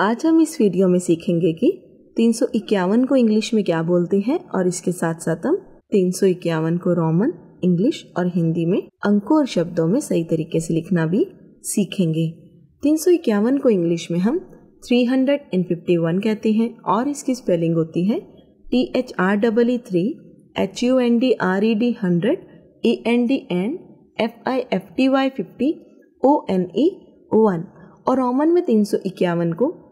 आज हम इस वीडियो में सीखेंगे कि तीन को इंग्लिश में क्या बोलते हैं और इसके साथ साथ हम तीन को रोमन इंग्लिश और हिंदी में अंकों और शब्दों में सही तरीके से लिखना भी सीखेंगे तीन को इंग्लिश में हम 351 कहते हैं और इसकी स्पेलिंग होती है T H R double E three H U N D R E D hundred E N D N F I F T Y fifty O N E one और रोमन में तीन को